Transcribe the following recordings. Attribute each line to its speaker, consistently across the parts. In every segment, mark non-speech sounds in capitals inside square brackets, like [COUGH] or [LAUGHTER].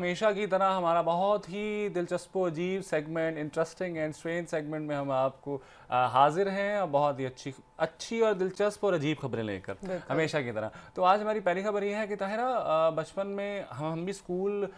Speaker 1: हमेशा की तरह हमारा बहुत ही दिलचस्प अजीब segment interesting and strange segment में हम आपको हाजिर हैं और बहुत ही अच्छी अच्छी और दिलचस्प और अजीब खबरें लेकर हमेशा की तरह तो आज हमारी पहली खबर ये है कि ताहिरा बचपन में हम हम भी स्कूल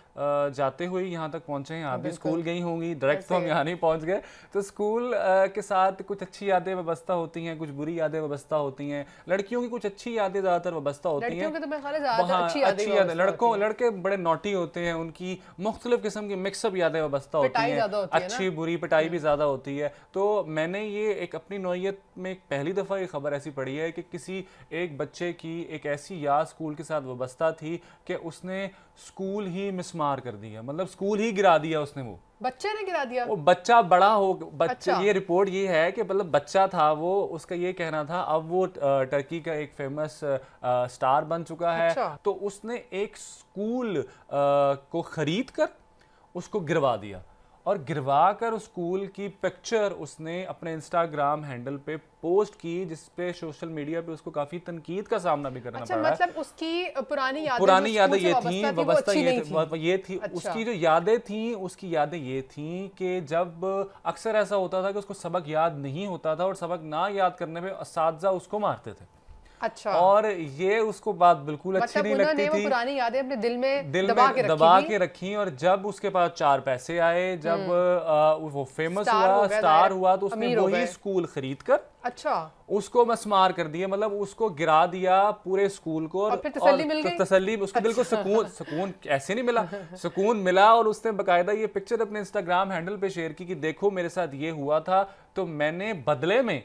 Speaker 1: जाते हुए यहाँ तक पहुँचे हैं आप भी स्कूल गई होंगी डायरेक्ट तो हम यहाँ नहीं पहुँच गए तो स्कूल के साथ कुछ अच्छी यादें व्यवस्था होती हैं कुछ बुरी यादें व्यवस्था होती हैं लड़कियों की कुछ अच्छी यादें ज़्यादातर व्यवस्था होती हैं
Speaker 2: तो अच्छी यादें लड़कों
Speaker 1: लड़के बड़े नोटी होते हैं उनकी मुख्तलिफ किस्म की मिक्सअप यादें व्यवस्था होती हैं अच्छी बुरी पिटाई भी हम्म। ज़्यादा होती है तो मैंने ये एक अपनी नोयत में पहली दफ़ा दफ़ा ये खबर ऐसी पड़ी है कि किसी एक बच्चे की एक ऐसी याद स्कूल के साथ वाबस्ता थी कि उसने स्कूल ही मिसमार कर दिया मतलब स्कूल ही गिरा दिया उसने वो
Speaker 2: बच्चे ने गिरा दिया वो
Speaker 1: बच्चा बड़ा हो बच्चा अच्छा। ये रिपोर्ट ये है कि मतलब बच्चा था वो उसका ये कहना था अब वो टर्की का एक फेमस स्टार बन चुका है अच्छा। तो उसने एक स्कूल को खरीद कर उसको गिरवा दिया और गिरवा कर उस स्कूल की पिक्चर उसने अपने इंस्टाग्राम हैंडल पे पोस्ट की जिसपे सोशल मीडिया पे उसको काफी तनकीद का सामना भी करना अच्छा, पड़ा मतलब
Speaker 2: है। उसकी पुरानी यादें पुरानी यादें ये थी व्यवस्था ये थी, ये थी अच्छा। उसकी जो
Speaker 1: यादें थी उसकी यादें ये थी कि जब अक्सर ऐसा होता था कि उसको सबक याद नहीं होता था और सबक ना याद करने पर उसको मारते थे अच्छा और ये उसको बात बिल्कुल मतलब अच्छी नहीं लगती थी पुरानी
Speaker 2: यादें अपने दिल में दिल दबा में के दबा के
Speaker 1: रखी और जब उसके पास चार पैसे आए जब आ, हम्म। वो फेमस स्टार हुआ हो स्टार हुआ तो उसने वही स्कूल खरीद कर अच्छा उसको मसमार कर दिया मतलब उसको गिरा दिया पूरे स्कूल को और, फिर तसल्ली मिल गई तसल्ली उसको दिल को अच्छा। सुकून सुकून ऐसे नहीं मिला [LAUGHS] सुकून मिला और उसने बकायदा ये पिक्चर अपने इंस्टाग्राम हैंडल पे शेयर की कि देखो मेरे साथ ये हुआ था तो मैंने बदले में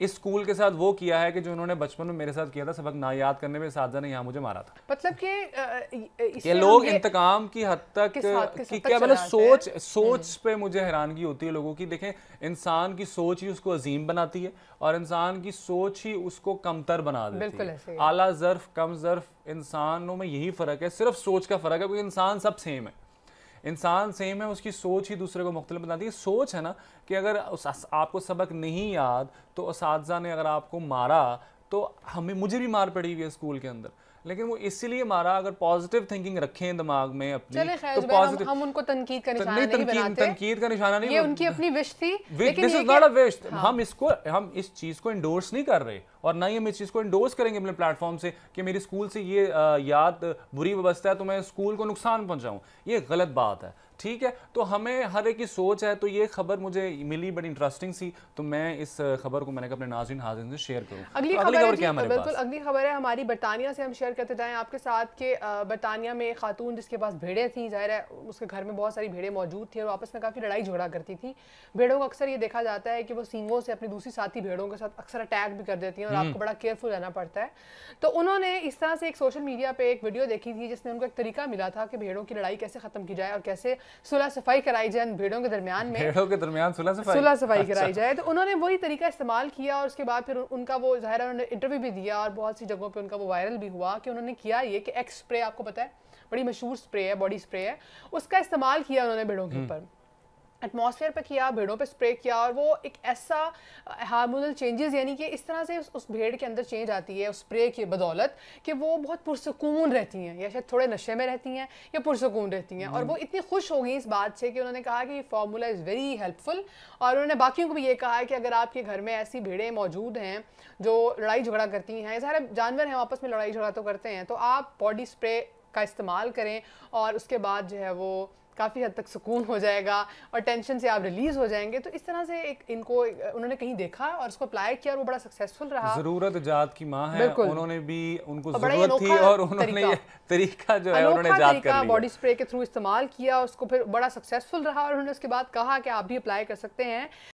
Speaker 1: इस स्कूल के साथ वो किया है कि जो उन्होंने बचपन में मेरे साथ किया था सबक ना याद करने में साजा ने यहाँ मुझे मारा था
Speaker 2: मतलब कि ये लोग
Speaker 1: इंतकाम की हद तक किस किस की क्या मतलब सोच सोच हम्म। पे मुझे हैरानगी होती है लोगों की देखें इंसान की सोच ही उसको अजीम बनाती है और इंसान की सोच ही उसको कमतर बना देती है आला जर्फ कम जर्फ इंसानों में यही फर्क है सिर्फ सोच का फर्क है क्योंकि इंसान सब सेम है इंसान सेम है उसकी सोच ही दूसरे को मुख्तलिफ बनाती है सोच है ना कि अगर उस आपको सबक नहीं याद तो उस ने अगर आपको मारा तो हमें मुझे भी मार पड़ी हुई है स्कूल के अंदर लेकिन वो इसीलिए मारा अगर पॉजिटिव थिंकिंग रखें दिमाग में अपनी तो पॉजिटिव हम, हम
Speaker 2: उनको तनकीद का तो निशाना नहीं, नहीं तनकीद, तनकीद
Speaker 1: का निशाना नहीं ये उनकी
Speaker 2: अपनी विश थी this is not a wish हम
Speaker 1: इसको हम इस चीज को इंडोर्स नहीं कर रहे और ना ही हम इस चीज़ को इंडोर्स करेंगे अपने प्लेटफॉर्म से कि मेरी स्कूल से ये याद बुरी व्यवस्था है तो मैं स्कूल को नुकसान पहुंचाऊं ये गलत बात है ठीक है तो हमें हर एक की सोच है तो ये खबर मुझे मिली बड़ी इंटरेस्टिंग सी तो मैं इस खबर को मैंने अपने नाजिन हाजिन से शेयर करूँ तो अगली खबर तो क्या हमारे बिल्कुल
Speaker 2: अगली खबर है हमारी बरतानिया से हम शेयर करते जाए आपके साथ के बरतानिया में खातून जिसके पास भेड़ें थी जाहिर है उसके घर में बहुत सारी भेड़ें मौजूद थी और आपस में काफ़ी लड़ाई झगड़ा करती थी भेड़ों को अक्सर ये देखा जाता है कि वो सींगों से अपनी दूसरी साथी भेड़ों के साथ अक्सर अटैक भी कर देती हैं और हम्म। आपको बड़ा केयरफुल रहना पड़ता है तो उन्होंने इस तरह से एक सोशल मीडिया पर एक वीडियो देखी थी जिसमें उनको एक तरीका मिला था कि भेड़ों की लड़ाई कैसे ख़त्म की जाए और कैसे सुलह सफाई कराई जाए भेड़ों के दरमियान में भेड़ों के
Speaker 1: दरमियान सुलह सफाई सुलह सफाई अच्छा। कराई जाए
Speaker 2: तो उन्होंने वही तरीका इस्तेमाल किया और उसके बाद फिर उनका वो ज़ाहिर उन्होंने इंटरव्यू भी दिया और बहुत सी जगहों पर उनका वो वायरल भी हुआ कि उन्होंने किया ये कि एक्स स्प्रे आपको पता है बड़ी मशहूर स्प्रे है बॉडी स्प्रे है उसका इस्तेमाल किया उन्होंने भेड़ों के हम्म। ऊपर एटमॉस्फेयर पे किया भेड़ों पे स्प्रे किया और वो एक ऐसा हार्मोनल चेंजेस यानी कि इस तरह से उस, उस भेड़ के अंदर चेंज आती है उस स्प्रे की बदौलत कि वो बहुत पुरसकून रहती हैं या शायद थोड़े नशे में रहती हैं या पुरसकून रहती हैं और वो हम्म। इतनी खुश हो गई इस बात से कि उन्होंने कहा कि फार्मूला इज़ वेरी हेल्पफुल और उन्होंने बाकियों को भी ये कहा कि अगर आपके घर में ऐसी भेड़ें मौजूद हैं जो लड़ाई झगड़ा करती हैं सारे जानवर हैं आपस में लड़ाई झगड़ा तो करते हैं तो आप बॉडी स्प्रे का इस्तेमाल करें और उसके बाद जो है वो काफ़ी हद तक सुकून हो जाएगा और टेंशन से आप रिलीज़ हो जाएंगे तो इस तरह से एक इनको उन्होंने कहीं देखा और उसको अप्लाई किया और वो बड़ा सक्सेसफुल रहा
Speaker 1: ज़रूरत जात की माँ है उन्होंने भी उनको ज़रूरत थी और उन्होंने तरीका जो है उन्होंने जात कर बॉडी
Speaker 2: स्प्रे के थ्रू इस्तेमाल किया उसको फिर बड़ा सक्सेसफुल रहा और उन्होंने उसके बाद कहा कि आप भी अप्लाई कर सकते हैं